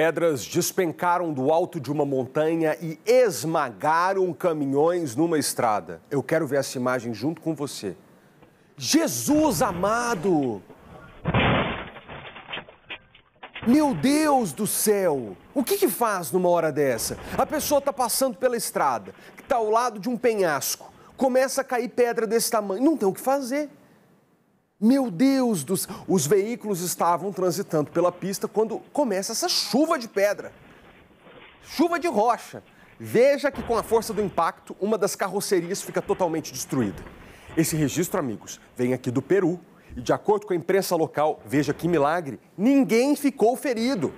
Pedras despencaram do alto de uma montanha e esmagaram caminhões numa estrada. Eu quero ver essa imagem junto com você. Jesus amado! Meu Deus do céu! O que, que faz numa hora dessa? A pessoa está passando pela estrada, está ao lado de um penhasco, começa a cair pedra desse tamanho, não tem o que fazer. Meu Deus, dos... os veículos estavam transitando pela pista quando começa essa chuva de pedra. Chuva de rocha. Veja que com a força do impacto, uma das carrocerias fica totalmente destruída. Esse registro, amigos, vem aqui do Peru. E de acordo com a imprensa local, veja que milagre, ninguém ficou ferido.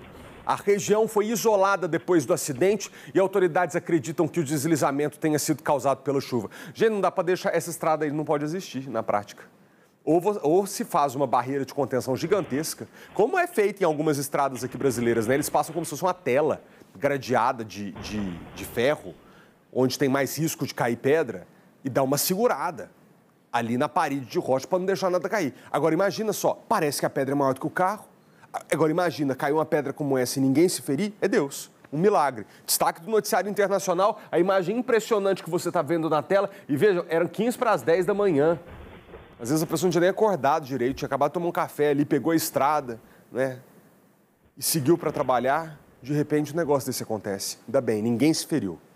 A região foi isolada depois do acidente e autoridades acreditam que o deslizamento tenha sido causado pela chuva. Gente, não dá para deixar essa estrada aí, não pode existir na prática. Ou, ou, se faz uma barreira de contenção gigantesca, como é feito em algumas estradas aqui brasileiras, né? Eles passam como se fosse uma tela gradeada de, de, de ferro, onde tem mais risco de cair pedra, e dá uma segurada ali na parede de rocha para não deixar nada cair. Agora imagina só, parece que a pedra é maior do que o carro. Agora imagina, caiu uma pedra como essa e ninguém se ferir, é Deus um milagre. Destaque do noticiário internacional, a imagem impressionante que você está vendo na tela. E vejam, eram 15 para as 10 da manhã. Às vezes a pessoa não tinha nem acordado direito, tinha acabado de tomar um café ali, pegou a estrada, né? E seguiu para trabalhar. De repente, um negócio desse acontece. Ainda bem, ninguém se feriu.